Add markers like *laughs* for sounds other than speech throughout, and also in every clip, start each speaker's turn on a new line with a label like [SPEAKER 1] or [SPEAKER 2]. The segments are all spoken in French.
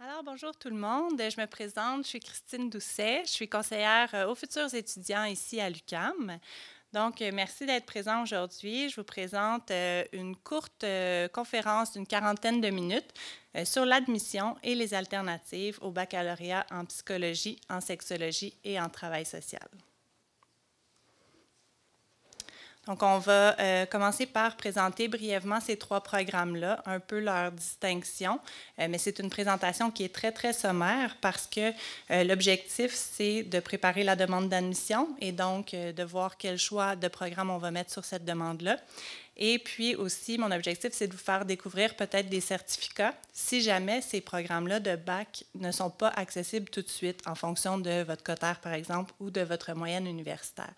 [SPEAKER 1] Alors, bonjour tout le monde. Je me présente, je suis Christine Doucet. Je suis conseillère euh, aux futurs étudiants ici à l'UCAM. Donc, euh, merci d'être présent aujourd'hui. Je vous présente euh, une courte conférence d'une quarantaine de minutes sur l'admission et les alternatives au baccalauréat en psychologie, en sexologie et en travail social. Donc, on va euh, commencer par présenter brièvement ces trois programmes-là, un peu leur distinction, euh, mais c'est une présentation qui est très, très sommaire parce que euh, l'objectif, c'est de préparer la demande d'admission et donc de voir quel choix de programme on va mettre sur cette demande-là. Et puis aussi, mon objectif, c'est de vous faire découvrir peut-être des certificats si jamais ces programmes-là de bac ne sont pas accessibles tout de suite en fonction de votre cotère, par exemple, ou de votre moyenne universitaire.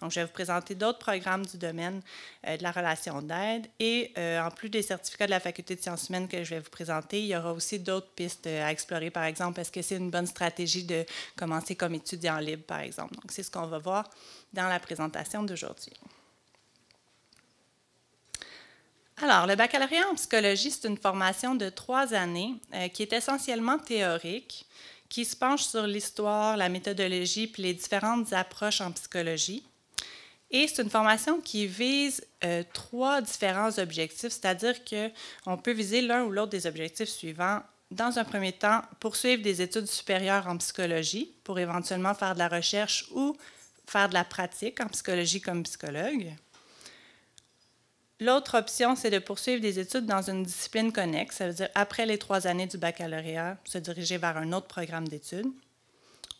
[SPEAKER 1] Donc, je vais vous présenter d'autres programmes du domaine euh, de la relation d'aide et euh, en plus des certificats de la faculté de sciences humaines que je vais vous présenter, il y aura aussi d'autres pistes euh, à explorer, par exemple, est-ce que c'est une bonne stratégie de commencer comme étudiant libre, par exemple. Donc, c'est ce qu'on va voir dans la présentation d'aujourd'hui. Alors, le baccalauréat en psychologie, c'est une formation de trois années euh, qui est essentiellement théorique, qui se penche sur l'histoire, la méthodologie, puis les différentes approches en psychologie. Et c'est une formation qui vise euh, trois différents objectifs, c'est-à-dire qu'on peut viser l'un ou l'autre des objectifs suivants. Dans un premier temps, poursuivre des études supérieures en psychologie pour éventuellement faire de la recherche ou faire de la pratique en psychologie comme psychologue. L'autre option, c'est de poursuivre des études dans une discipline connexe, ça veut dire après les trois années du baccalauréat, se diriger vers un autre programme d'études.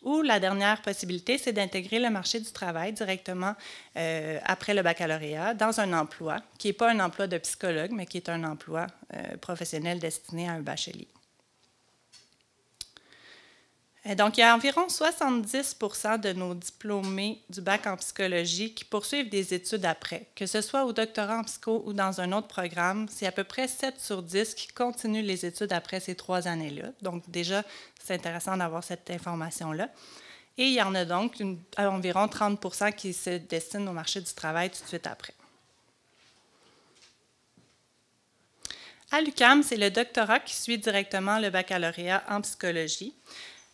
[SPEAKER 1] Ou la dernière possibilité, c'est d'intégrer le marché du travail directement euh, après le baccalauréat dans un emploi qui n'est pas un emploi de psychologue, mais qui est un emploi euh, professionnel destiné à un bachelier. Euh, donc, il y a environ 70 de nos diplômés du bac en psychologie qui poursuivent des études après. Que ce soit au doctorat en psycho ou dans un autre programme, c'est à peu près 7 sur 10 qui continuent les études après ces trois années-là. Donc, déjà, c'est intéressant d'avoir cette information-là. Et il y en a donc environ 30 qui se destinent au marché du travail tout de suite après. À l'UCAM, c'est le doctorat qui suit directement le baccalauréat en psychologie.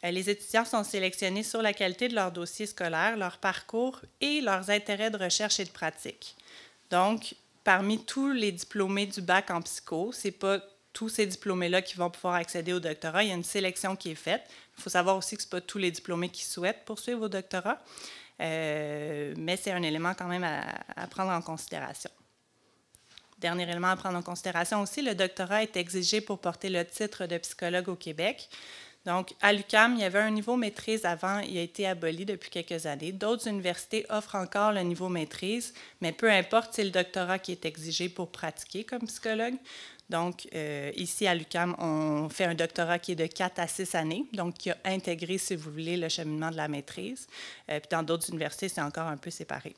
[SPEAKER 1] Euh, les étudiants sont sélectionnés sur la qualité de leur dossier scolaire, leur parcours et leurs intérêts de recherche et de pratique. Donc, parmi tous les diplômés du bac en psycho, c'est pas tous ces diplômés-là qui vont pouvoir accéder au doctorat. Il y a une sélection qui est faite. Il faut savoir aussi que ce pas tous les diplômés qui souhaitent poursuivre au doctorat, euh, mais c'est un élément quand même à, à prendre en considération dernier élément à prendre en considération aussi, le doctorat est exigé pour porter le titre de psychologue au Québec. Donc, à l'UCAM, il y avait un niveau maîtrise avant, il a été aboli depuis quelques années. D'autres universités offrent encore le niveau maîtrise, mais peu importe, c'est le doctorat qui est exigé pour pratiquer comme psychologue. Donc, euh, ici à l'UCAM, on fait un doctorat qui est de 4 à 6 années, donc qui a intégré, si vous voulez, le cheminement de la maîtrise. Euh, puis dans d'autres universités, c'est encore un peu séparé.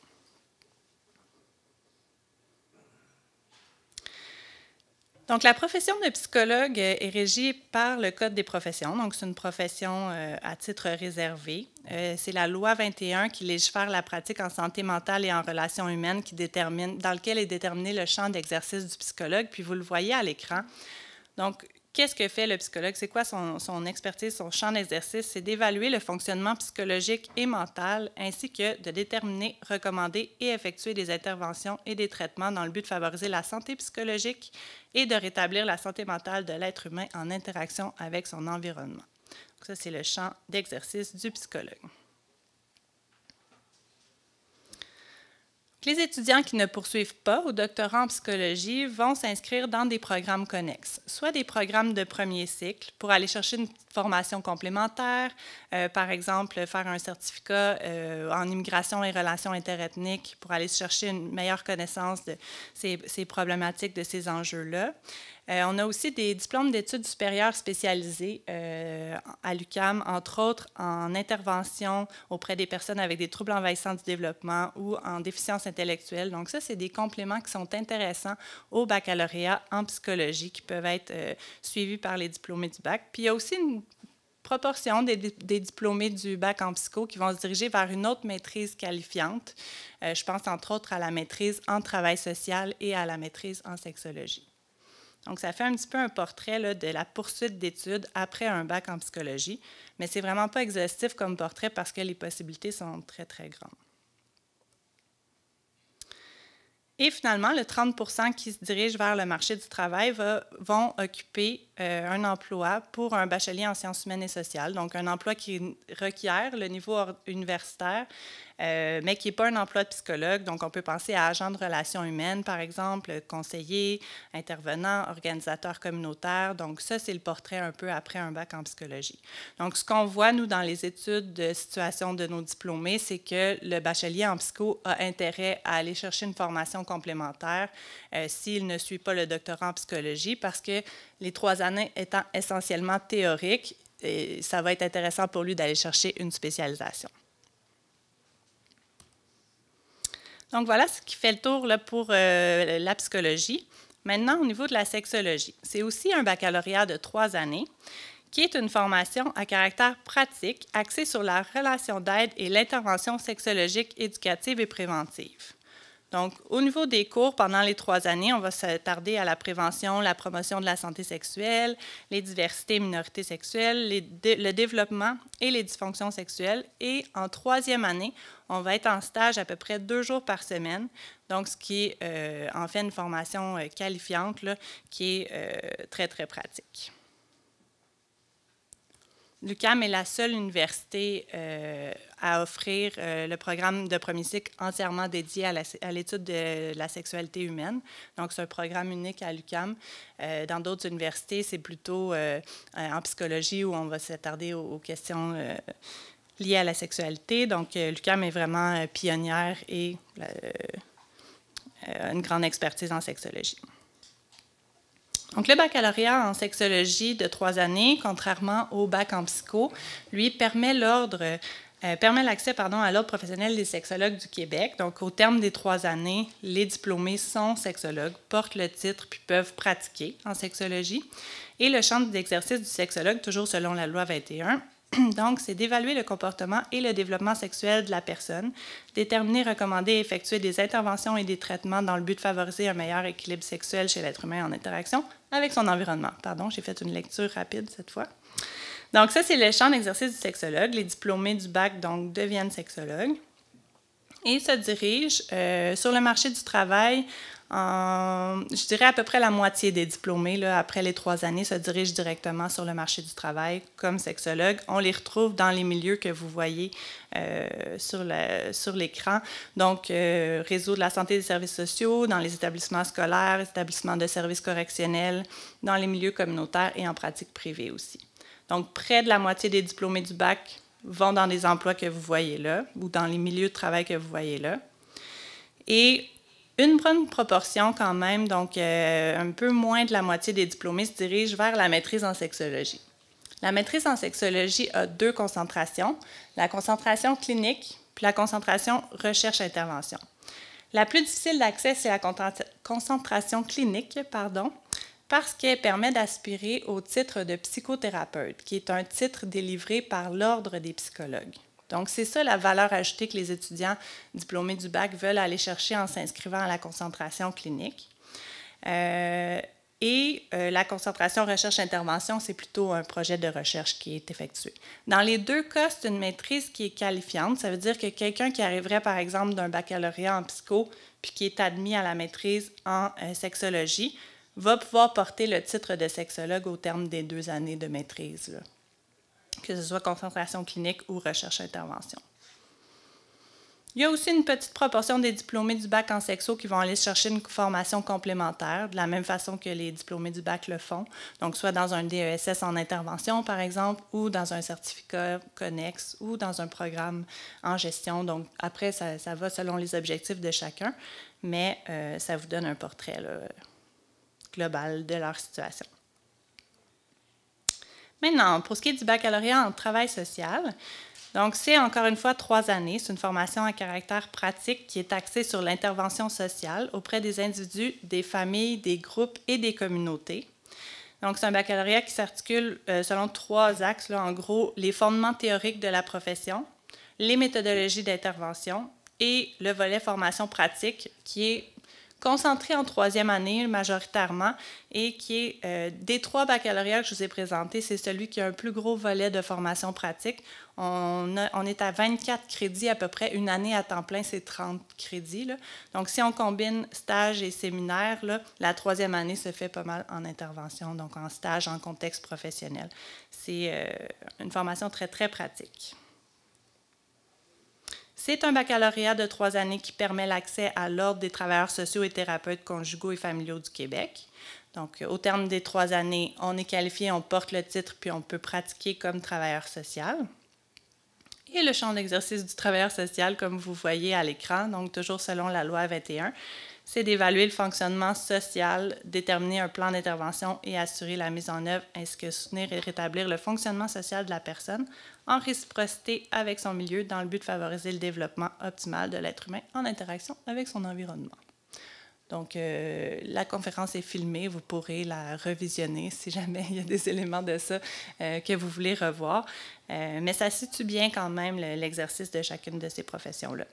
[SPEAKER 1] Donc, la profession de psychologue euh, est régie par le Code des professions. Donc, c'est une profession euh, à titre réservé. Euh, c'est la loi 21 qui légifère la pratique en santé mentale et en relations humaines qui détermine, dans lequel est déterminé le champ d'exercice du psychologue. Puis, vous le voyez à l'écran. Donc, Qu'est-ce que fait le psychologue? C'est quoi son, expertise, son champ d'exercice? C'est d'évaluer le fonctionnement psychologique et mental, ainsi que de déterminer, recommander et effectuer des interventions et des traitements dans le but de favoriser la santé psychologique et de rétablir la santé mentale de l'être humain en interaction avec son environnement. ça, c'est le champ d'exercice du psychologue. les étudiants qui ne poursuivent pas au doctorat en psychologie vont s'inscrire dans des programmes connexes, soit des programmes de premier cycle pour aller chercher une formation complémentaire, euh, par exemple faire un certificat euh, en immigration et relations interethniques pour aller chercher une meilleure connaissance de ces problématiques, de ces enjeux-là. Euh, on a aussi des diplômes d'études supérieures spécialisés euh, à l'UCAM, entre autres en intervention auprès des personnes avec des troubles envahissants du développement ou en déficience intellectuelle. Donc ça, c'est des compléments qui sont intéressants au baccalauréat en psychologie qui peuvent être euh, suivis par les diplômés du bac. Puis il y a aussi une proportion des, diplômés du bac en psycho qui vont se diriger vers une autre maîtrise qualifiante. je pense entre autres à la maîtrise en travail social et à la maîtrise en sexologie. Donc, ça fait un petit peu un portrait de la poursuite d'études après un bac en psychologie, mais ce n'est vraiment pas exhaustif comme portrait parce que les possibilités sont très, très grandes. Et finalement, le 30 qui se dirige vers le marché du travail vont occuper euh, un emploi pour un bachelier en sciences humaines et sociales, donc un emploi qui requiert le niveau universitaire, euh, mais qui n'est pas un emploi de psychologue. Donc, on peut penser à agent de relations humaines, par exemple, conseiller, intervenant, organisateur communautaire. Donc, ça, c'est le portrait un peu après un bac en psychologie. Donc, ce qu'on voit, nous, dans les études de situation de nos diplômés, c'est que le bachelier en psycho a intérêt à aller chercher une formation complémentaire euh, s'il ne suit pas le doctorat en psychologie, parce que les trois années étant essentiellement théoriques, ça va être intéressant pour lui d'aller chercher une spécialisation. Donc voilà ce qui fait le tour pour euh, la psychologie. Maintenant, au niveau de la sexologie, c'est aussi un baccalauréat de trois années qui est une formation à caractère pratique axée sur la relation d'aide et l'intervention sexologique éducative et préventive. Donc, au niveau des cours, pendant les trois années, on va s'attarder à la prévention, la promotion de la santé sexuelle, les diversités et minorités sexuelles, le développement et les dysfonctions sexuelles. Et en troisième année, on va être en stage à peu près deux jours par semaine, donc ce qui est euh, en fait une formation euh, qualifiante qui est euh, très, très pratique. L'UCAM est la seule université euh, à offrir euh, le programme de premier cycle entièrement dédié à l'étude de la sexualité humaine. Donc, c'est un programme unique à l'UCAM. Euh, dans d'autres universités, c'est plutôt en psychologie où on va s'attarder aux, aux, questions liées à la sexualité. Donc, l'UCAM est vraiment pionnière et une grande expertise en sexologie. Donc, le baccalauréat en sexologie de trois années, contrairement au bac en psycho, lui permet euh, permet l'accès pardon, à l'ordre professionnel des sexologues du Québec. Donc, au terme des trois années, les diplômés sont sexologues, portent le titre puis peuvent pratiquer en sexologie. Et le champ d'exercice du sexologue, toujours selon la loi 21, *clears throat* donc, c'est d'évaluer le comportement et le développement sexuel de la personne, déterminer, recommander et effectuer des interventions et des traitements dans le but de favoriser un meilleur équilibre sexuel chez l'être humain en interaction avec son environnement. Pardon, j'ai fait une lecture rapide cette fois. Donc ça, c'est le champ d'exercice du sexologue. Les diplômés du bac, donc, deviennent sexologues et se dirigent euh, sur le marché du travail euh, je dirais à peu près la moitié des diplômés, après les trois années, se dirigent directement sur le marché du travail comme sexologue. On les retrouve dans les milieux que vous voyez euh, sur l'écran. Donc, euh, réseau de la santé et des services sociaux, dans les établissements scolaires, établissements de services correctionnels, dans les milieux communautaires et en pratique privée aussi. Donc, près de la moitié des diplômés du bac vont dans des emplois que vous voyez là ou dans les milieux de travail que vous voyez là. Et une bonne proportion quand même, donc euh, un peu moins de la moitié des diplômés se dirigent vers la maîtrise en sexologie. La maîtrise en sexologie a deux concentrations, la concentration clinique puis la concentration recherche-intervention. La plus difficile d'accès, c'est la concentration clinique, pardon, parce qu'elle permet d'aspirer au titre de psychothérapeute, qui est un titre délivré par l'Ordre des psychologues. Donc, c'est ça la valeur ajoutée que les étudiants diplômés du bac veulent aller chercher en s'inscrivant à la concentration clinique. Euh, et euh, la concentration recherche-intervention, c'est plutôt un projet de recherche qui est effectué. Dans les deux cas, c'est une maîtrise qui est qualifiante. Ça veut dire que quelqu'un qui arriverait, par exemple, d'un baccalauréat en psycho, puis qui est admis à la maîtrise en euh, sexologie, va pouvoir porter le titre de sexologue au terme des deux années de maîtrise que ce soit concentration clinique ou recherche-intervention. Il y a aussi une petite proportion des diplômés du bac en sexo qui vont aller chercher une formation complémentaire, de la même façon que les diplômés du bac le font, donc soit dans un DESS en intervention, par exemple, ou dans un certificat connexe, ou dans un programme en gestion. Donc après, ça, va selon les objectifs de chacun, mais euh, ça vous donne un portrait global de leur situation. Maintenant, pour ce qui est du baccalauréat en travail social, donc c'est encore une fois trois années. C'est une formation à caractère pratique qui est axée sur l'intervention sociale auprès des individus, des familles, des groupes et des communautés. Donc, c'est un baccalauréat qui s'articule euh, selon trois axes. en gros, les fondements théoriques de la profession, les méthodologies d'intervention et le volet formation pratique qui est concentré en troisième année majoritairement et qui est euh, des trois baccalauréats que je vous ai présentés, c'est celui qui a un plus gros volet de formation pratique. On, est à 24 crédits à peu près. Une année à temps plein, c'est 30 crédits. Donc, si on combine stage et séminaire, la troisième année se fait pas mal en intervention, donc en stage, en contexte professionnel. C'est euh, une formation très, très pratique. C'est un baccalauréat de trois années qui permet l'accès à l'Ordre des travailleurs sociaux et thérapeutes conjugaux et familiaux du Québec. Donc, au terme des trois années, on est qualifié, on porte le titre, puis on peut pratiquer comme travailleur social. Et le champ d'exercice du travailleur social, comme vous voyez à l'écran, donc toujours selon la loi 21, c'est d'évaluer le fonctionnement social, déterminer un plan d'intervention et assurer la mise en œuvre, ainsi que soutenir et rétablir le fonctionnement social de la personne en réciprocité avec son milieu dans le but de favoriser le développement optimal de l'être humain en interaction avec son environnement. Donc, euh, la conférence est filmée, vous pourrez la revisionner si jamais il y a des éléments de ça euh, que vous voulez revoir. Euh, mais ça situe bien quand même l'exercice de chacune de ces professions-là.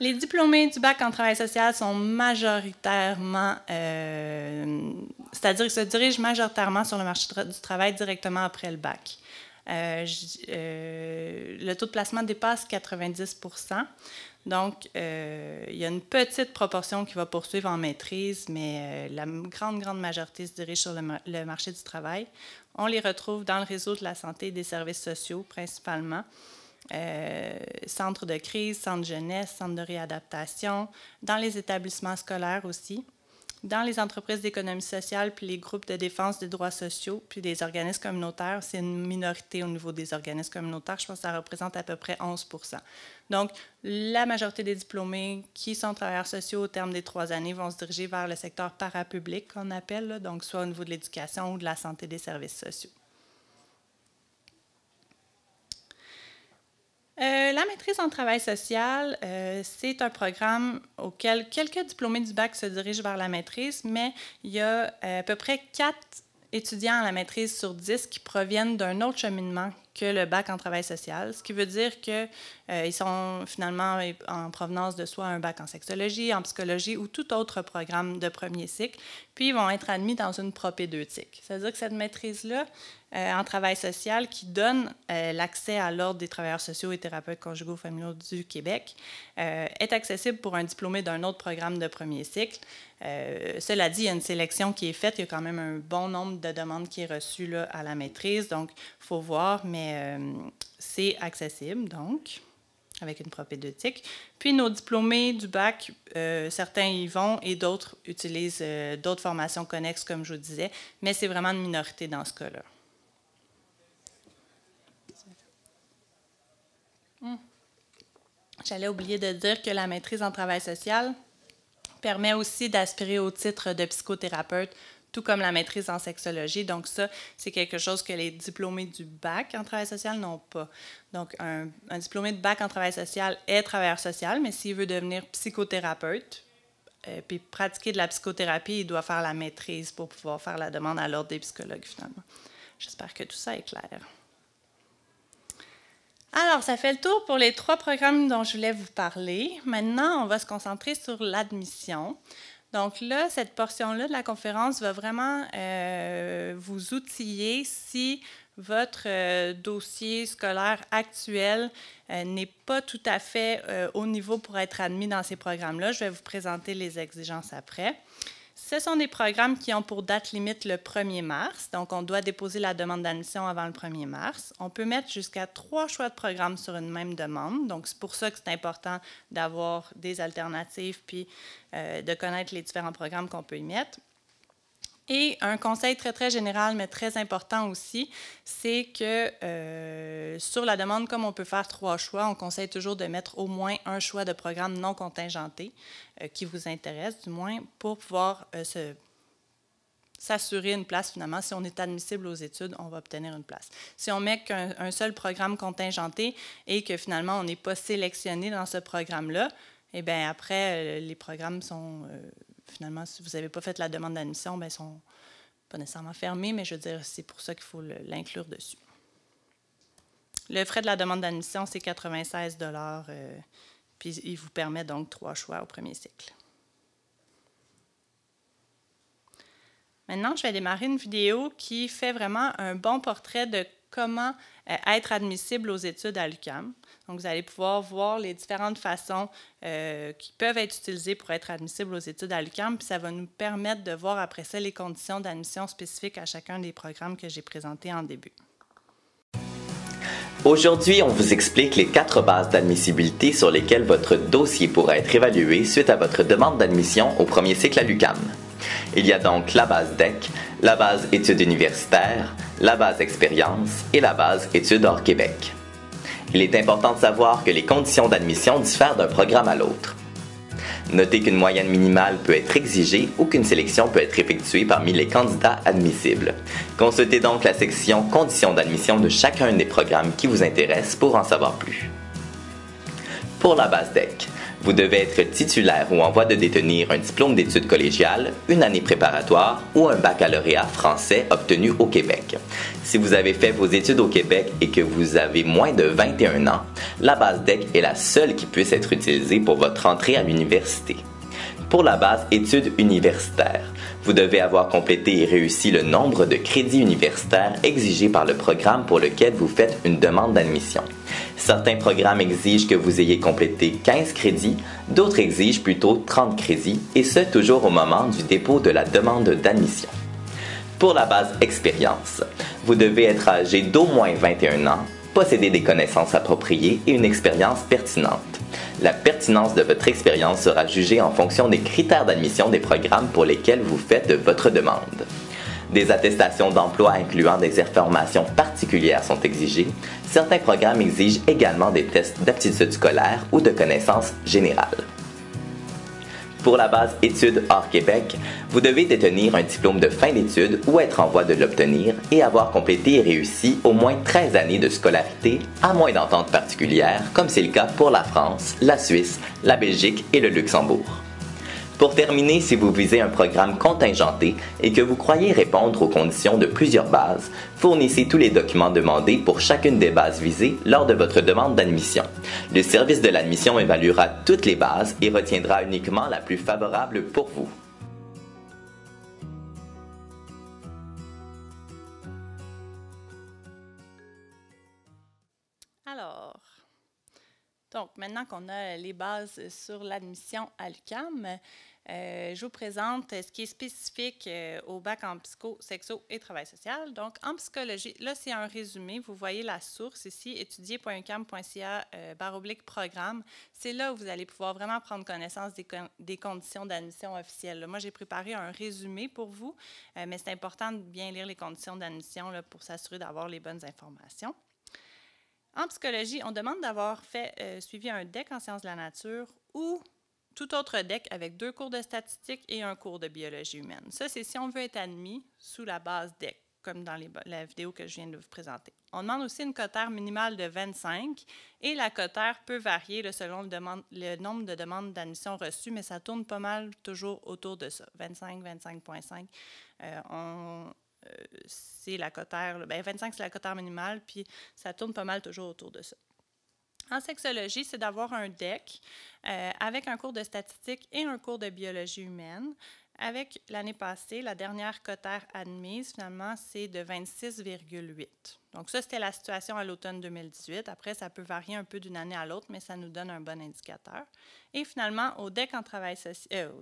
[SPEAKER 1] Les diplômés du bac en travail social sont majoritairement, euh, c'est-à-dire se dirigent majoritairement sur le marché du travail directement après le bac. Euh, euh, le taux de placement dépasse 90 donc, il y a une petite proportion qui va poursuivre en maîtrise, mais la grande, grande majorité se dirige sur le, marché du travail. On les retrouve dans le réseau de la santé et des services sociaux principalement. Euh, centres de crise, centres jeunesse, centres de réadaptation, dans les établissements scolaires aussi, dans les entreprises d'économie sociale, puis les groupes de défense des droits sociaux, puis des organismes communautaires. C'est une minorité au niveau des organismes communautaires. Je pense que ça représente à peu près 11 Donc, la majorité des diplômés qui sont travailleurs sociaux au terme des trois années vont se diriger vers le secteur parapublic qu'on appelle, donc soit au niveau de l'éducation ou de la santé des services sociaux. Euh, la maîtrise en travail social, euh, c'est un programme auquel quelques diplômés du bac se dirigent vers la maîtrise, mais il y a euh, à peu près quatre étudiants à la maîtrise sur 10 qui proviennent d'un autre cheminement que le bac en travail social, ce qui veut dire qu'ils euh, ils sont finalement euh, en provenance de soit un bac en sexologie, en psychologie ou tout autre programme de premier cycle, puis ils vont être admis dans une propédeutique. E C'est-à-dire que cette maîtrise-là euh, en travail social qui donne l'accès à l'Ordre des travailleurs sociaux et thérapeutes conjugaux familiaux du Québec est accessible pour un diplômé d'un autre programme de premier cycle. cela dit, il y a une sélection qui est faite, il y a quand même un bon nombre de demandes qui est reçue là, à la maîtrise, donc il faut voir, mais mais euh, c'est accessible, donc avec une propédeutique. Puis nos diplômés du bac, euh, certains y vont et d'autres utilisent euh, d'autres formations connexes, comme je vous disais, mais c'est vraiment une minorité dans ce cas-là. Hmm. J'allais oublier de dire que la maîtrise en travail social permet aussi d'aspirer au titre de psychothérapeute tout comme la maîtrise en sexologie. Donc ça, c'est quelque chose que les diplômés du bac en travail social n'ont pas. Donc un, diplômé de bac en travail social est travailleur social, mais s'il veut devenir psychothérapeute, et euh, puis pratiquer de la psychothérapie, il doit faire la maîtrise pour pouvoir faire la demande à l'ordre des psychologues finalement. J'espère que tout ça est clair. Alors, ça fait le tour pour les trois programmes dont je voulais vous parler. Maintenant, on va se concentrer sur l'admission. Donc là, cette portion-là de la conférence va vraiment euh, vous outiller si votre euh, dossier scolaire actuel euh, n'est pas tout à fait au niveau pour être admis dans ces programmes-là. Je vais vous présenter les exigences après. Ce sont des programmes qui ont pour date limite le 1er mars, donc on doit déposer la demande d'admission avant le 1er mars. On peut mettre jusqu'à trois choix de programmes sur une même demande, donc c'est pour ça que c'est important d'avoir des alternatives puis euh, de connaître les différents programmes qu'on peut y mettre. Et un conseil très, très général, mais très important aussi, c'est que euh, sur la demande, comme on peut faire trois choix, on conseille toujours de mettre au moins un choix de programme non contingenté euh, qui vous intéresse, du moins, pour pouvoir euh, s'assurer une place finalement. Si on est admissible aux études, on va obtenir une place. Si on met qu'un seul programme contingenté et que finalement on n'est pas sélectionné dans ce programme-là, eh bien après, les programmes sont finalement, si vous n'avez pas fait la demande d'admission, ben, ne sont pas nécessairement fermés, mais je veux dire, c'est pour ça qu'il faut l'inclure dessus. Le frais de la demande d'admission, c'est 96 dollars, euh, puis il vous permet donc trois choix au premier cycle. Maintenant, je vais démarrer une vidéo qui fait vraiment un bon portrait de comment euh, être admissible aux études à l'UCAM. Donc, vous allez pouvoir voir les différentes façons euh, qui peuvent être utilisées pour être admissible aux études à l'UCAM, puis ça va nous permettre de voir après ça les conditions d'admission spécifiques à chacun des programmes que j'ai présentés en début.
[SPEAKER 2] Aujourd'hui, on vous explique les quatre bases d'admissibilité sur lesquelles votre dossier pourra être évalué suite à votre demande d'admission au premier cycle à l'UCAM. Il y a donc la base DEC, la base études universitaires, la base expérience et la base études hors Québec. Il est important de savoir que les conditions d'admission diffèrent d'un programme à l'autre. Notez qu'une moyenne minimale peut être exigée ou qu'une sélection peut être effectuée parmi les candidats admissibles. Consultez donc la section Conditions d'admission de chacun des programmes qui vous intéressent pour en savoir plus. Pour la base DEC, vous devez être titulaire ou en voie de détenir un diplôme d'études collégiales, une année préparatoire ou un baccalauréat français obtenu au Québec. Si vous avez fait vos études au Québec et que vous avez moins de 21 ans, la base DEC est la seule qui puisse être utilisée pour votre entrée à l'université pour la base études universitaires. Vous devez avoir complété et réussi le nombre de crédits universitaires exigés par le programme pour lequel vous faites une demande d'admission. Certains programmes exigent que vous ayez complété 15 crédits, d'autres exigent plutôt 30 crédits, et ce toujours au moment du dépôt de la demande d'admission. Pour la base expérience, vous devez être âgé d'au moins 21 ans, posséder des connaissances appropriées et une expérience pertinente. La pertinence de votre expérience sera jugée en fonction des critères d'admission des programmes pour lesquels vous faites votre demande. Des attestations d'emploi incluant des informations particulières sont exigées. Certains programmes exigent également des tests d'aptitude scolaire ou de connaissances générales. Pour la base études hors Québec, vous devez détenir un diplôme de fin d'études ou être en voie de l'obtenir et avoir complété et réussi au moins 13 années de scolarité, à moins d'entente particulière, comme c'est le cas pour la France, la Suisse, la Belgique et le Luxembourg. Pour terminer, si vous visez un programme contingenté et que vous croyez répondre aux conditions de plusieurs bases, fournissez tous les documents demandés pour chacune des bases visées lors de votre demande d'admission. Le service de l'admission évaluera toutes les bases et retiendra uniquement la plus favorable pour vous.
[SPEAKER 1] maintenant qu'on a les bases sur l'admission à l'UCAM, euh, je vous présente ce qui est spécifique euh, au bac en psycho, sexo et travail social. Donc, en psychologie, là, c'est un résumé. Vous voyez la source ici, étudier.ucam.ca euh, oblique programme. C'est là où vous allez pouvoir vraiment prendre connaissance des, des conditions d'admission officielles. Moi, j'ai préparé un résumé pour vous, mais c'est important de bien lire les conditions d'admission pour s'assurer d'avoir les bonnes informations. En psychologie, on demande d'avoir fait euh, suivi un DEC en sciences de la nature ou tout autre DEC avec deux cours de statistique et un cours de biologie humaine. Ça, c'est si on veut être admis sous la base DEC, comme dans la vidéo que je viens de vous présenter. On demande aussi une cotère minimale de 25 et la cotère peut varier selon le, nombre de demandes d'admission reçues, mais ça tourne pas mal toujours autour de ça, 25, 25,5 c'est la cotère, ben 25 c'est la cotère minimale, puis ça tourne pas mal toujours autour de ça. En sexologie, c'est d'avoir un DEC euh, avec un cours de statistique et un cours de biologie humaine. Avec l'année passée, la dernière cotère admise, finalement, c'est de 26,8. Donc ça, c'était la situation à l'automne 2018. Après, ça peut varier un peu d'une année à l'autre, mais ça nous donne un bon indicateur. Et finalement, au DEC en travail, euh,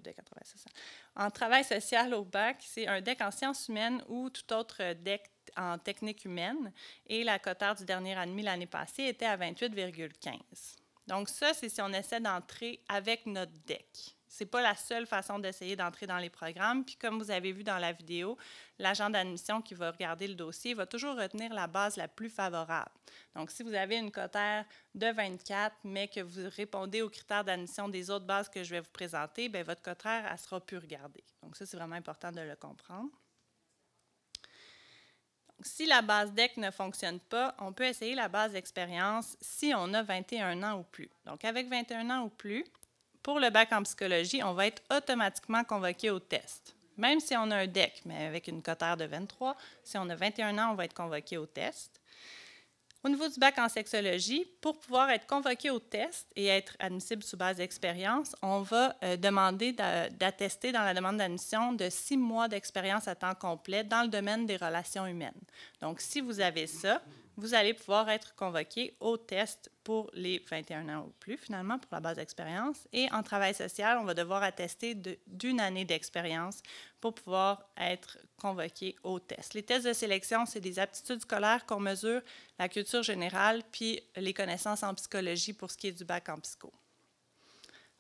[SPEAKER 1] en travail social, au bac, c'est un DEC en sciences humaines ou tout autre DEC en technique humaine. Et la cotère du dernier admis l'année passée était à 28,15. Donc ça, c'est si on essaie d'entrer avec notre DEC c'est pas la seule façon d'essayer d'entrer dans les programmes. Puis comme vous avez vu dans la vidéo, l'agent d'admission qui va regarder le dossier va toujours retenir la base la plus favorable. Donc si vous avez une cotère de 24, mais que vous répondez aux critères d'admission des autres bases que je vais vous présenter, bien, votre cotère ne sera plus regardée. Donc ça, c'est vraiment important de le comprendre. si la base DEC ne fonctionne pas, on peut essayer la base d'expérience si on a 21 ans ou plus. Donc, avec 21 ans ou plus, pour le bac en psychologie, on va être automatiquement convoqué au test. Même si on a un DEC, mais avec une cotère de 23, si on a 21 ans, on va être convoqué au test. Au niveau du bac en sexologie, pour pouvoir être convoqué au test et être admissible sous base d'expérience, on va euh, demander d'attester dans la demande d'admission de six mois d'expérience à temps complet dans le domaine des relations humaines. Donc, si vous avez ça, vous allez pouvoir être convoqué au test pour les 21 ans ou plus, finalement, pour la base d'expérience. Et en travail social, on va devoir attester d'une année d'expérience pour pouvoir être convoqué au test. Les tests de sélection, c'est des aptitudes scolaires qu'on mesure, la culture générale, puis les connaissances en psychologie pour ce qui est du bac en psycho.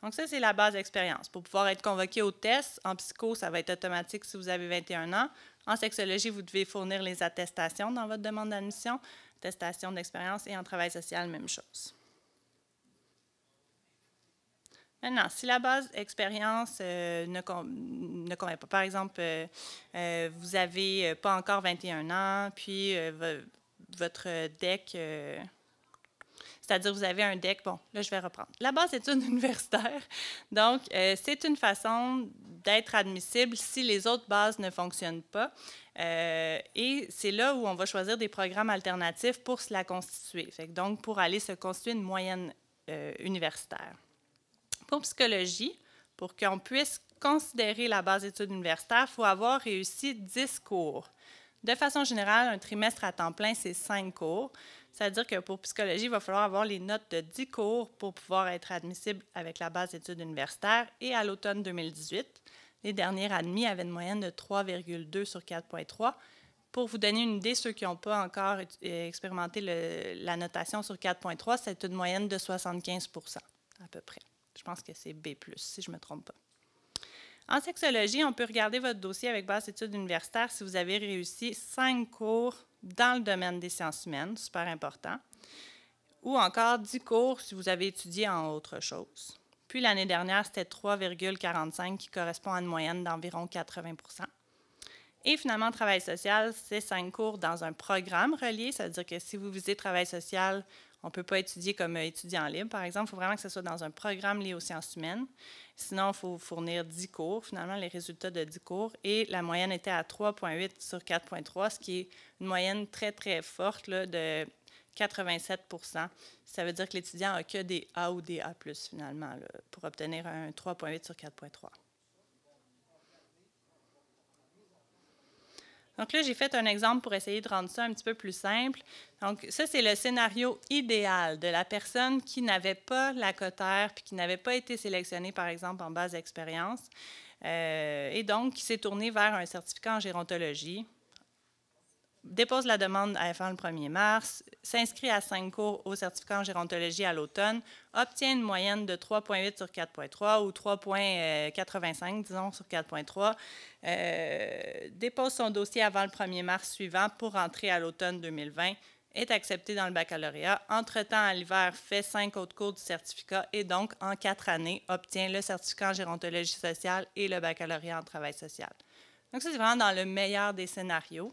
[SPEAKER 1] Donc ça, c'est la base d'expérience. Pour pouvoir être convoqué au test, en psycho, ça va être automatique si vous avez 21 ans. En sexologie, vous devez fournir les attestations dans votre demande d'admission. Testation d'expérience et en travail social, même chose. Maintenant, si la base expérience euh, ne, ne, convient pas, par exemple, euh, euh, vous n'avez pas encore 21 ans, puis votre DEC c'est-à-dire, vous avez un deck, bon, là, je vais reprendre. La base une *laughs* universitaire, donc, euh, c'est une façon d'être admissible si les autres bases ne fonctionnent pas. Euh, et c'est là où on va choisir des programmes alternatifs pour se la constituer. donc, pour aller se constituer une moyenne euh, universitaire. Pour psychologie, pour qu'on puisse considérer la base études universitaires, il faut avoir réussi 10 cours. De façon générale, un trimestre à temps plein, c'est 5 cours. C'est-à-dire que pour psychologie, il va falloir avoir les notes de 10 cours pour pouvoir être admissible avec la base d'études universitaires. Et à l'automne 2018, les derniers admis avaient une moyenne de 3,2 sur 4,3. Pour vous donner une idée, ceux qui n'ont pas encore euh, expérimenté la notation sur 4,3, c'est une moyenne de 75 à peu près. Je pense que c'est B, si je ne me trompe pas. En sexologie, on peut regarder votre dossier avec base études universitaires si vous avez réussi cinq cours dans le domaine des sciences humaines, super important, ou encore dix cours si vous avez étudié en autre chose. Puis l'année dernière, c'était 3,45 qui correspond à une moyenne d'environ 80 et finalement, travail social, c'est cinq cours dans un programme relié, c'est-à-dire que si vous visez travail social on ne peut pas étudier comme euh, étudiant libre, par exemple. Il faut vraiment que ce soit dans un programme lié aux sciences humaines. Sinon, il faut fournir 10 cours, finalement, les résultats de 10 cours. Et la moyenne était à 3,8 sur 4,3, ce qui est une moyenne très, très forte là, de 87 Ça veut dire que l'étudiant n'a que des A ou des A, finalement, pour obtenir un 3,8 sur 4,3. Donc là, j'ai fait un exemple pour essayer de rendre ça un petit peu plus simple. Donc ça, c'est le scénario idéal de la personne qui n'avait pas la cotère puis qui n'avait pas été sélectionnée, par exemple, en base d'expérience euh, et donc qui s'est tournée vers un certificat en gérontologie dépose la demande avant le 1er mars, s'inscrit à cinq cours au certificat en gérontologie à l'automne, obtient une moyenne de 3,8 sur 4,3 ou 3,85, disons, sur 4,3, euh, dépose son dossier avant le 1er mars suivant pour rentrer à l'automne 2020, est accepté dans le baccalauréat. Entre-temps, à l'hiver, fait cinq autres cours du certificat et donc, en quatre années, obtient le certificat en gérontologie sociale et le baccalauréat en travail social. Donc, c'est vraiment dans le meilleur des scénarios.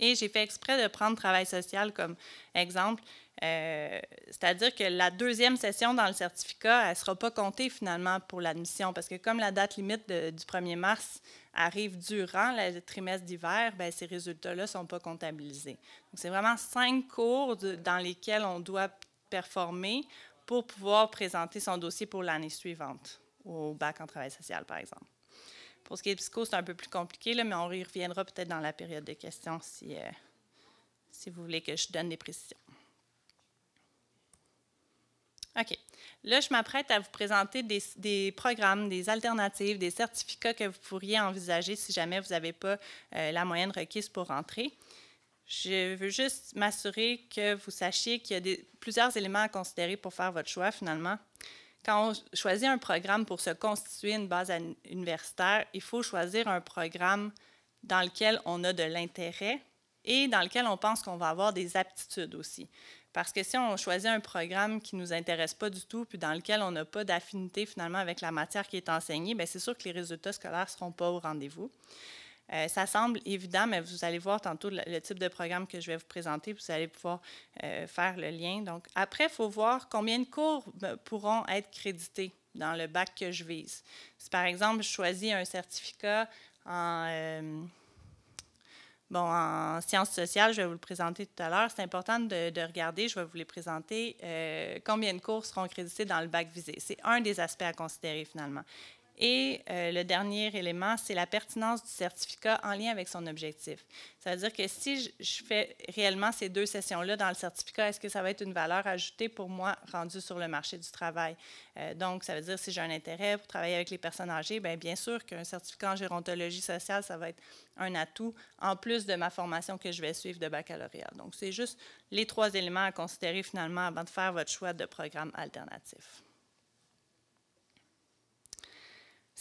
[SPEAKER 1] Et j'ai fait exprès de prendre travail social comme exemple. Euh, c'est-à-dire que la deuxième session dans le certificat, elle ne sera pas comptée finalement pour l'admission parce que comme la date limite du 1er mars arrive durant le trimestre d'hiver, ben, ces résultats-là ne sont pas comptabilisés. Donc, c'est vraiment cinq cours dans lesquels on doit performer pour pouvoir présenter son dossier pour l'année suivante au bac en travail social, par exemple. Pour ce qui est psycho, c'est un peu plus compliqué, là, mais on y reviendra peut-être dans la période de questions si, euh, si vous voulez que je donne des précisions. OK. Là, je m'apprête à vous présenter des, programmes, des alternatives, des certificats que vous pourriez envisager si jamais vous n'avez pas euh, la moyenne requise pour rentrer. Je veux juste m'assurer que vous sachiez qu'il y a plusieurs éléments à considérer pour faire votre choix finalement quand on choisit un programme pour se constituer une base universitaire, il faut choisir un programme dans lequel on a de l'intérêt et dans lequel on pense qu'on va avoir des aptitudes aussi. Parce que si on choisit un programme qui ne nous intéresse pas du tout, puis dans lequel on n'a pas d'affinité finalement avec la matière qui est enseignée, ben, c'est sûr que les résultats scolaires ne seront pas au rendez-vous. Euh, ça semble évident, mais vous allez voir tantôt le, type de programme que je vais vous présenter, vous allez pouvoir euh, faire le lien. Donc, après, il faut voir combien de cours pourront être crédités dans le bac que je vise. Si par exemple, je choisis un certificat en, euh, bon, en sciences sociales, je vais vous le présenter tout à l'heure. C'est important de, regarder, je vais vous les présenter, combien de cours seront crédités dans le bac visé. C'est un des aspects à considérer finalement. Et euh, le dernier élément, c'est la pertinence du certificat en lien avec son objectif. Ça veut dire que si je, fais réellement ces deux sessions-là dans le certificat, est-ce que ça va être une valeur ajoutée pour moi rendue sur le marché du travail? Euh, donc, ça veut dire si j'ai un intérêt pour travailler avec les personnes âgées, bien, bien sûr qu'un certificat en gérontologie sociale, ça va être un atout en plus de ma formation que je vais suivre de baccalauréat. Donc, c'est juste les trois éléments à considérer finalement avant de faire votre choix de programme alternatif.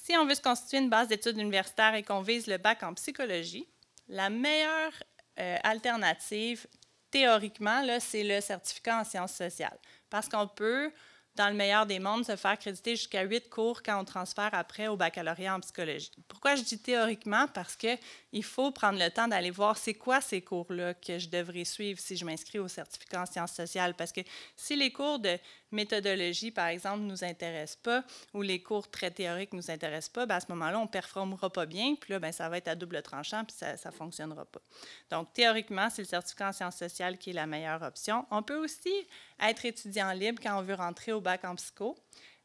[SPEAKER 1] Si on veut se constituer une base d'études universitaires et qu'on vise le bac en psychologie, la meilleure euh, alternative, théoriquement, c'est le certificat en sciences sociales. Parce qu'on peut, dans le meilleur des mondes, se faire créditer jusqu'à huit cours quand on transfère après au baccalauréat en psychologie. Pourquoi je dis théoriquement? Parce que il faut prendre le temps d'aller voir c'est quoi ces cours-là que je devrais suivre si je m'inscris au certificat en sciences sociales. Parce que si les cours de méthodologie, par exemple, ne nous intéressent pas ou les cours très théoriques ne nous intéressent pas, ben, à ce moment-là, on ne performera pas bien. Puis là, ben, ça va être à double tranchant puis ça ne fonctionnera pas. Donc, théoriquement, c'est le certificat en sciences sociales qui est la meilleure option. On peut aussi être étudiant libre quand on veut rentrer au bac en psycho.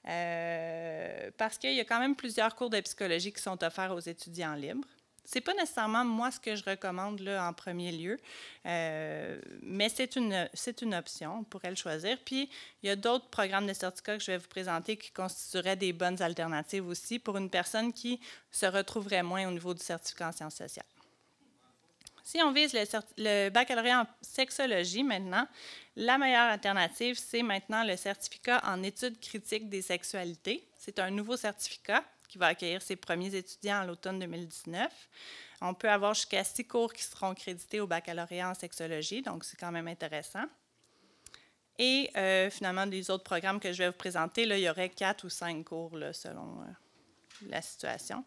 [SPEAKER 1] Euh, parce qu'il y a quand même plusieurs cours de psychologie qui sont offerts aux étudiants libres c'est pas nécessairement moi ce que je recommande là, en premier lieu, euh, mais c'est une, c'est une option, pour elle choisir. Puis, il y a d'autres programmes de certificat que je vais vous présenter qui constitueraient des bonnes alternatives aussi pour une personne qui se retrouverait moins au niveau du certificat en sciences sociales. Si on vise le, le baccalauréat en sexologie maintenant, la meilleure alternative, c'est maintenant le certificat en études critiques des sexualités. C'est un nouveau certificat qui va accueillir ses premiers étudiants à l'automne 2019. On peut avoir jusqu'à six cours qui seront crédités au baccalauréat en sexologie, donc c'est quand même intéressant. Et euh, finalement, les autres programmes que je vais vous présenter, là, il y aurait quatre ou cinq cours selon euh, la situation.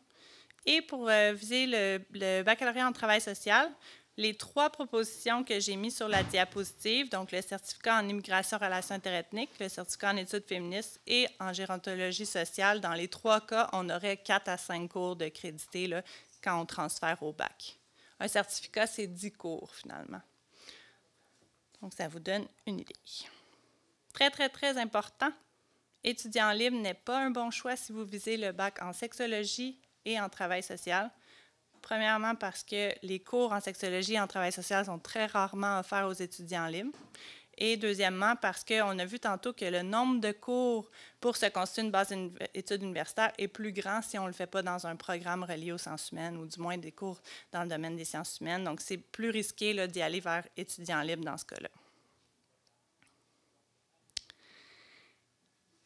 [SPEAKER 1] Et pour euh, viser le, baccalauréat en travail social, les trois propositions que j'ai mises sur la diapositive, donc le certificat en immigration relations interethniques, le certificat en études féministes et en gérontologie sociale, dans les trois cas, on aurait quatre à cinq cours de crédité quand on transfère au bac. Un certificat, c'est dix cours finalement. Donc, ça vous donne une idée. Très, très, très important, étudiant libre n'est pas un bon choix si vous visez le bac en sexologie et en travail social. Premièrement, parce que les cours en sexologie et en travail social sont très rarement offerts aux étudiants libres. Et deuxièmement, parce qu'on a vu tantôt que le nombre de cours pour se constituer une base d'études universitaires est plus grand si on ne le fait pas dans un programme relié aux sciences humaines ou du moins des cours dans le domaine des sciences humaines. Donc, c'est plus risqué d'y aller vers étudiants libres dans ce cas-là.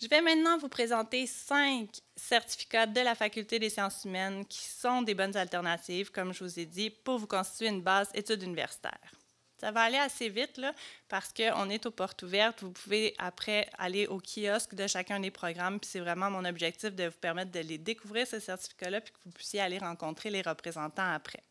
[SPEAKER 1] Je vais maintenant vous présenter cinq certificats de la Faculté des sciences humaines qui sont des bonnes alternatives, comme je vous ai dit, pour vous constituer une base études universitaires. Ça va aller assez vite, là, parce qu'on est aux portes ouvertes. Vous pouvez après aller au kiosque de chacun des programmes, puis c'est vraiment mon objectif de vous permettre de les découvrir, ces certificats-là, puis que vous puissiez aller rencontrer les représentants après.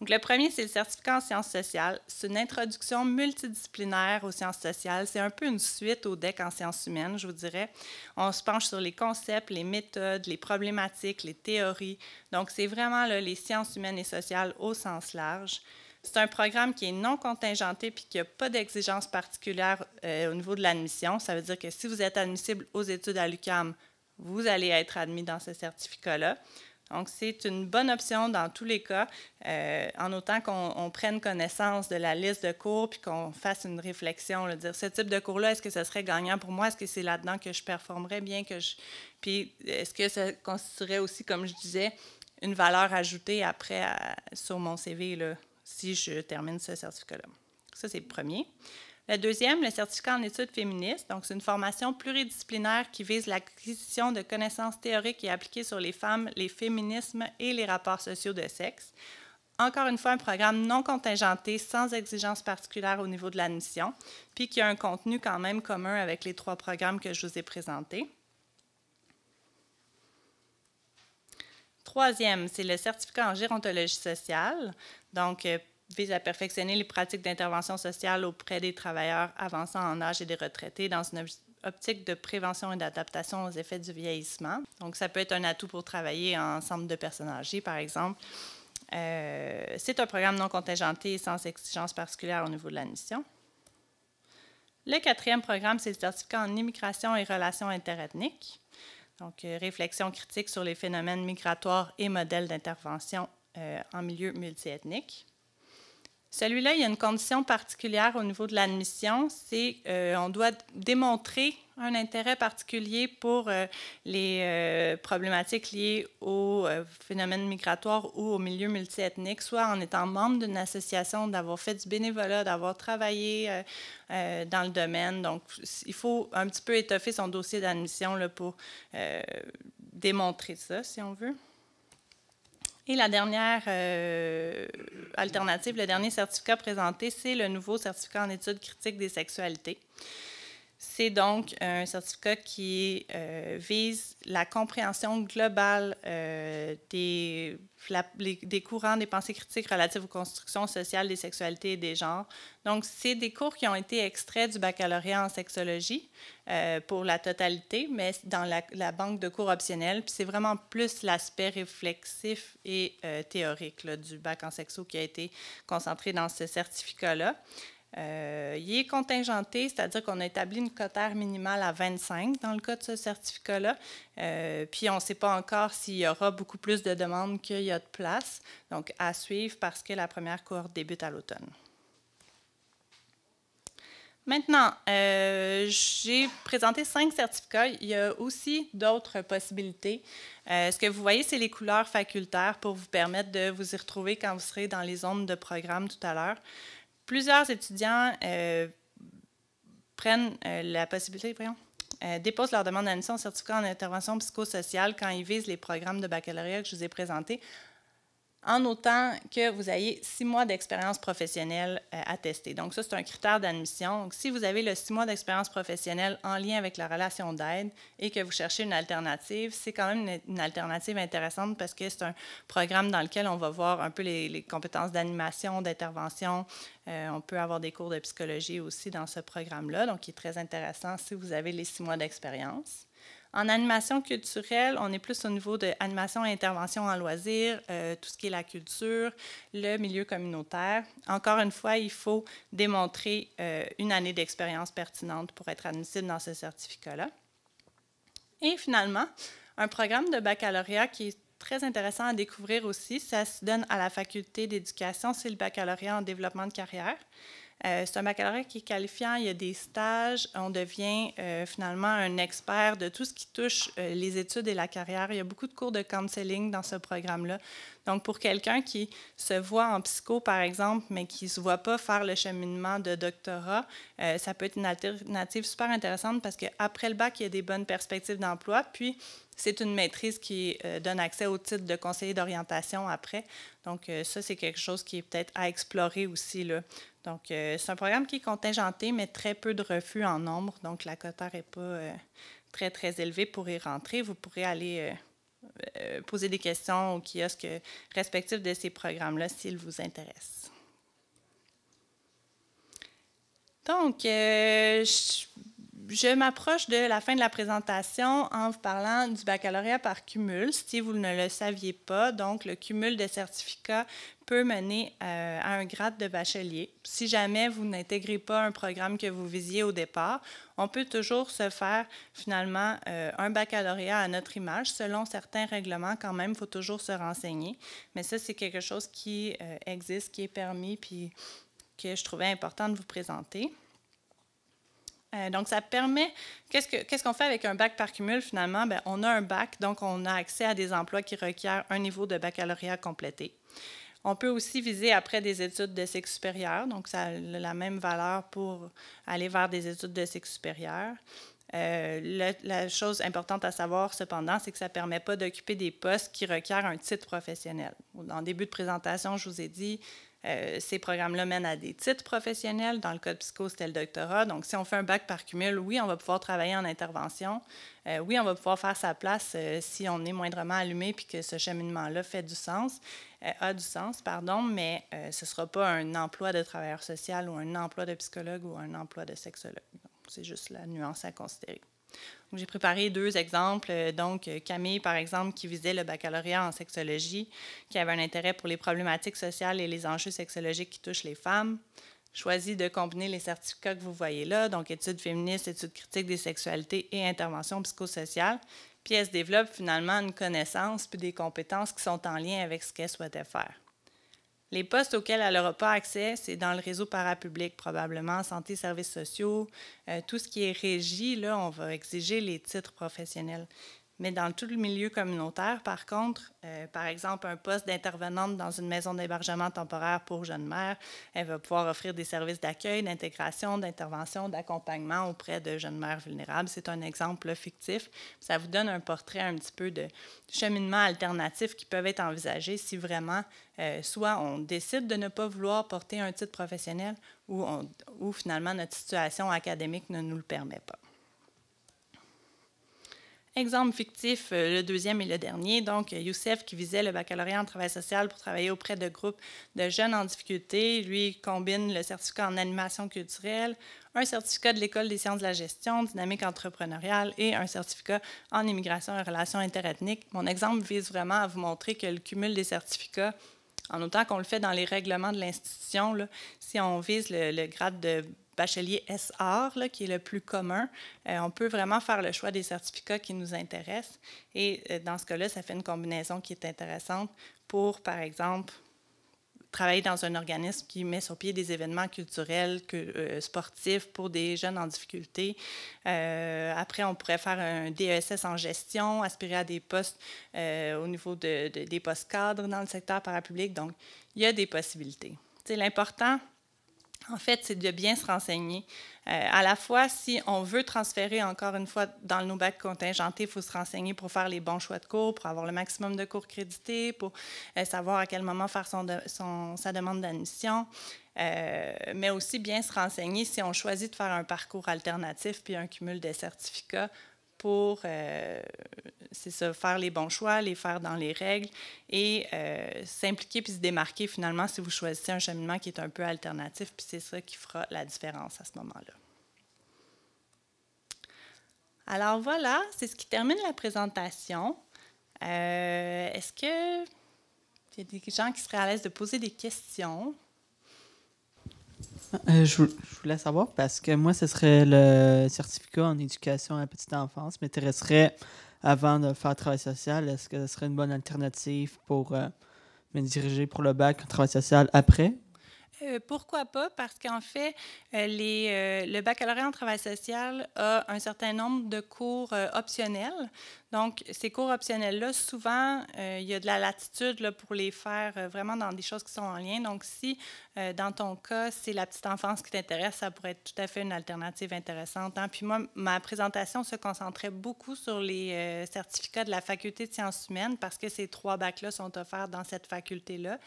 [SPEAKER 1] Donc, le premier, c'est le certificat en sciences sociales. C'est une introduction multidisciplinaire aux sciences sociales. C'est un peu une suite au DEC en sciences humaines, je vous dirais. On se penche sur les concepts, les méthodes, les problématiques, les théories. Donc, c'est vraiment les sciences humaines et sociales au sens large. C'est un programme qui est non contingenté puis qui n'a pas d'exigence particulière euh, au niveau de l'admission. Ça veut dire que si vous êtes admissible aux études à l'UCAM, vous allez être admis dans ce certificat-là. Donc, c'est une bonne option dans tous les cas, euh, en autant qu'on prenne connaissance de la liste de cours puis qu'on fasse une réflexion, le dire ce type de cours-là, est-ce que ça serait gagnant pour moi? Est-ce que c'est là-dedans que je performerais bien? Que je... Puis, est-ce que ça constituerait aussi, comme je disais, une valeur ajoutée après sur mon CV si je termine ce certificat-là? Ça, c'est le premier. Le deuxième, le certificat en études féministes. Donc, c'est une formation pluridisciplinaire qui vise l'acquisition de connaissances théoriques et appliquées sur les femmes, les féminismes et les rapports sociaux de sexe. Encore une fois, un programme non contingenté, sans exigence particulière au niveau de l'admission, puis qui a un contenu quand même commun avec les trois programmes que je vous ai présentés. Troisième, c'est le certificat en gérontologie sociale. Donc, euh, vise à perfectionner les pratiques d'intervention sociale auprès des travailleurs avançant en âge et des retraités dans une optique de prévention et d'adaptation aux effets du vieillissement. Donc, ça peut être un atout pour travailler ensemble de personnes âgées, par exemple. Euh, c'est un programme non contingenté et sans exigence particulière au niveau de la mission. Le quatrième programme, c'est le certificat en immigration et relations interethniques. Donc, euh, réflexion critique sur les phénomènes migratoires et modèles d'intervention euh, en milieu multiethnique. Celui-là, il y a une condition particulière au niveau de l'admission, c'est euh, on doit démontrer un intérêt particulier pour euh, les euh, problématiques liées au euh, phénomène migratoire ou au milieu multiethnique, soit en étant membre d'une association, d'avoir fait du bénévolat, d'avoir travaillé dans le domaine. Donc, il faut un petit peu étoffer son dossier d'admission pour démontrer ça, si on veut. Et la dernière euh, alternative, le dernier certificat présenté, c'est le nouveau certificat en études critiques des sexualités. C'est donc euh, un certificat qui euh, vise la compréhension globale euh, des, courants des pensées critiques relatives aux constructions sociales des sexualités et des genres. Donc, c'est des cours qui ont été extraits du baccalauréat en sexologie pour la totalité, mais dans la, banque de cours optionnels. c'est vraiment plus l'aspect réflexif et théorique du bac en sexo qui a été concentré dans ce certificat-là. Euh, il est contingenté, c'est-à-dire qu'on a établi une cotère minimale à 25 dans le cas de ce certificat-là. Euh, puis on ne sait pas encore s'il y aura beaucoup plus de demandes qu'il y a de place. Donc à suivre parce que la première cour débute à l'automne. Maintenant, euh, j'ai présenté cinq certificats. Il y a aussi d'autres possibilités. ce que vous voyez, c'est les couleurs facultaires pour vous permettre de vous y retrouver quand vous serez dans les zones de programme tout à l'heure plusieurs étudiants euh, prennent euh, la possibilité, voyons, euh, déposent leur demande d'admission au certificat en intervention psychosociale quand ils visent les programmes de baccalauréat que je vous ai présentés en autant que vous ayez six mois d'expérience professionnelle euh, à tester. Donc, ça, c'est un critère d'admission. Si vous avez le six mois d'expérience professionnelle en lien avec la relation d'aide et que vous cherchez une alternative, c'est quand même une, alternative intéressante parce que c'est un programme dans lequel on va voir un peu les, compétences d'animation, d'intervention. Euh, on peut avoir des cours de psychologie aussi dans ce programme-là, donc il est très intéressant si vous avez les six mois d'expérience. En animation culturelle, on est plus au niveau de animation et intervention en loisirs, euh, tout ce qui est la culture, le milieu communautaire. Encore une fois, il faut démontrer euh, une année d'expérience pertinente pour être admissible dans ce certificat-là. Et finalement, un programme de baccalauréat qui est très intéressant à découvrir aussi, ça se donne à la faculté d'éducation, c'est le baccalauréat en développement de carrière. Euh, c'est un baccalauréat qui est qualifiant, il y a des stages, on devient euh, finalement un expert de tout ce qui touche euh, les études et la carrière. Il y a beaucoup de cours de counseling dans ce programme-là. Donc, pour quelqu'un qui se voit en psycho, par exemple, mais qui ne se voit pas faire le cheminement de doctorat, ça peut être une alternative super intéressante parce qu'après le bac, il y a des bonnes perspectives d'emploi. Puis, c'est une maîtrise qui donne accès au titre de conseiller d'orientation après. Donc, ça, c'est quelque chose qui est peut-être à explorer aussi là, donc, euh, c'est un programme qui est contingenté, mais très peu de refus en nombre. Donc, la quota n'est pas euh, très, très élevée pour y rentrer. Vous pourrez aller euh, poser des questions au kiosque respectif de ces programmes-là s'ils vous intéressent. Donc, je je m'approche de la fin de la présentation en vous parlant du baccalauréat par cumul. Si vous ne le saviez pas, donc le cumul de certificats peut mener euh, à un grade de bachelier. Si jamais vous n'intégrez pas un programme que vous visiez au départ, on peut toujours se faire finalement euh, un baccalauréat à notre image. Selon certains règlements, quand même, il faut toujours se renseigner. Mais ça, c'est quelque chose qui euh, existe, qui est permis, puis que je trouvais important de vous présenter. Euh, donc, ça permet. Qu'est-ce qu'on fait avec un bac par cumul finalement? Ben, on a un bac, donc on a accès à des emplois qui requièrent un niveau de baccalauréat complété. On peut aussi viser après des études de sexe supérieur, donc ça a la même valeur pour aller vers des études de sexe supérieur. Euh, la, chose importante à savoir, cependant, c'est que ça ne permet pas d'occuper des postes qui requièrent un titre professionnel. En début de présentation, je vous ai dit, euh, ces programmes-là mènent à des titres professionnels. Dans le code psycho, c'était le doctorat. Donc, si on fait un bac par cumul, oui, on va pouvoir travailler en intervention. Euh, oui, on va pouvoir faire sa place euh, si on est moindrement allumé puis que ce cheminement-là fait du sens, a du sens, pardon, mais ce ne sera pas un emploi de travailleur social ou un emploi de psychologue ou un emploi de sexologue. C'est juste la nuance à considérer. J'ai préparé deux exemples. Euh, donc, euh, Camille, par exemple, qui visait le baccalauréat en sexologie, qui avait un intérêt pour les problématiques sociales et les enjeux sexologiques qui touchent les femmes. choisit de combiner les certificats que vous voyez là, donc études féministes, études critiques des sexualités et intervention psychosociales, Puis elle se développe finalement une connaissance puis des compétences qui sont en lien avec ce qu'elle souhaitait faire. Les postes auxquels elle n'aura pas accès, c'est dans le réseau parapublic, probablement, santé, services sociaux, euh, tout ce qui est régie, là, on va exiger les titres professionnels. Mais dans tout le milieu communautaire, par contre, euh, par exemple, un poste d'intervenante dans une maison d'hébergement temporaire pour jeunes mères, elle va pouvoir offrir des services d'accueil, d'intégration, d'intervention, d'accompagnement auprès de jeunes mères vulnérables. C'est un exemple fictif. Ça vous donne un portrait un petit peu de cheminement alternatif qui peuvent être envisagés si vraiment, euh, soit on décide de ne pas vouloir porter un titre professionnel ou finalement notre situation académique ne nous le permet pas. Exemple fictif, euh, le deuxième et le dernier. Donc, euh, Youssef qui visait le baccalauréat en travail social pour travailler auprès de groupes de jeunes en difficulté, lui combine le certificat en animation culturelle, un certificat de l'École des sciences de la gestion, dynamique entrepreneuriale et un certificat en immigration et relations interethniques. Mon exemple vise vraiment à vous montrer que le cumul des certificats en autant qu'on le fait dans les règlements de l'institution, si on vise le grade de bachelier SR, là, qui est le plus commun, euh, on peut vraiment faire le choix des certificats qui nous intéressent. Et euh, dans ce cas-là, ça fait une combinaison qui est intéressante pour, par exemple, travailler dans un organisme qui met sur pied des événements culturels, que, euh, sportifs pour des jeunes en difficulté. après, on pourrait faire un DESS en gestion, aspirer à des postes au niveau des postes cadres dans le secteur parapublic. Donc, il y a des possibilités. C'est l'important, en fait, c'est de bien se renseigner. Euh, à la fois, si on veut transférer encore une fois dans le no-bac contingenté, il faut se renseigner pour faire les bons choix de cours, pour avoir le maximum de cours crédités, pour euh, savoir à quel moment faire sa demande d'admission. Euh, mais aussi bien se renseigner si on choisit de faire un parcours alternatif puis un cumul des certificats pour euh, ça, faire les bons choix, les faire dans les règles et euh, s'impliquer puis se démarquer finalement si vous choisissez un cheminement qui est un peu alternatif, puis c'est ça qui fera la différence à ce moment-là. Alors voilà, c'est ce qui termine la présentation. Euh, est-ce que y a des gens qui seraient à l'aise de poser des questions?
[SPEAKER 2] Euh, je, voulais savoir parce que moi, ce serait le certificat en éducation à la petite enfance m'intéresserait avant de faire travail social. Est-ce que ce serait une bonne alternative pour euh, me diriger pour le bac en travail social après?
[SPEAKER 1] Euh, pourquoi pas? Parce qu'en fait, les, le baccalauréat en travail social a un certain nombre de cours optionnels. Donc, ces cours optionnels-là, souvent, euh, il y a de la latitude là, pour les faire euh, vraiment dans des choses qui sont en lien. Donc, si euh, dans ton cas, c'est la petite enfance qui t'intéresse, ça pourrait être tout à fait une alternative intéressante. Hein. Puis moi, ma présentation se concentrait beaucoup sur les certificats de la faculté de sciences humaines parce que ces trois bacs-là sont offerts dans cette faculté-là.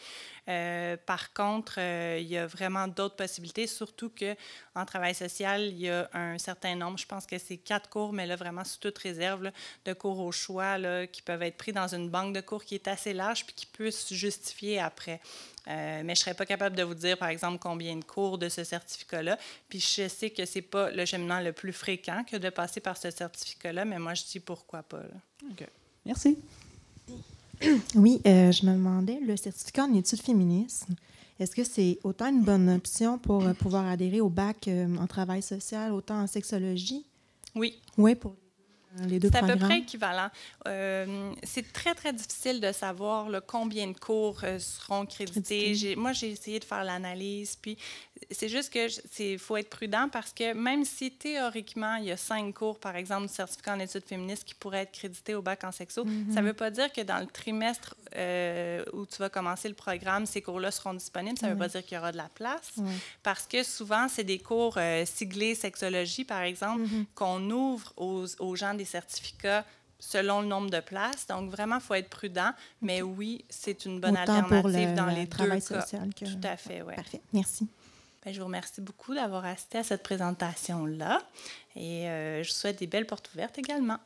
[SPEAKER 1] par contre, il y a vraiment d'autres possibilités, surtout qu'en travail social, il y a un certain nombre, je pense que c'est quatre cours, mais là, vraiment sous toute réserve, de cours choix qui peuvent être pris dans une banque de cours qui est assez large puis qui peut se justifier après. Euh, mais je ne serais pas capable de vous dire, par exemple, combien de cours de ce certificat-là. Puis je sais que ce n'est pas le cheminement le plus fréquent que de passer par ce certificat-là, mais moi, je dis pourquoi pas. Merci. *clears throat* Oui, euh, je me demandais, le certificat en études féministes, est-ce que c'est autant une bonne option pour euh, pouvoir adhérer au bac en travail social, autant en sexologie? Oui. Oui, pour c'est à peu près équivalent. Euh, c'est très, très difficile de savoir combien de cours euh, seront crédités. Moi, j'ai essayé de faire l'analyse, puis c'est juste que faut être prudent parce que même si théoriquement, il y a cinq cours, par exemple, du certificat en études féministes qui pourraient être crédités au bac en sexo, mm-hmm. ça ne veut pas dire que dans le trimestre euh, où tu vas commencer le programme, ces cours-là seront disponibles. Ça ne veut pas dire qu'il y aura de la place. Parce que souvent, c'est des cours euh, siglés sexologie, par exemple, mm-hmm. qu'on ouvre aux, gens des certificats selon le nombre de places. Donc, vraiment, il faut être prudent. Mais oui, c'est une bonne alternative dans les travail deux social cas. Que... Tout à fait, oui. Parfait. Merci. Ben, je vous remercie beaucoup d'avoir assisté à cette présentation-là et euh, je vous souhaite des belles portes ouvertes également.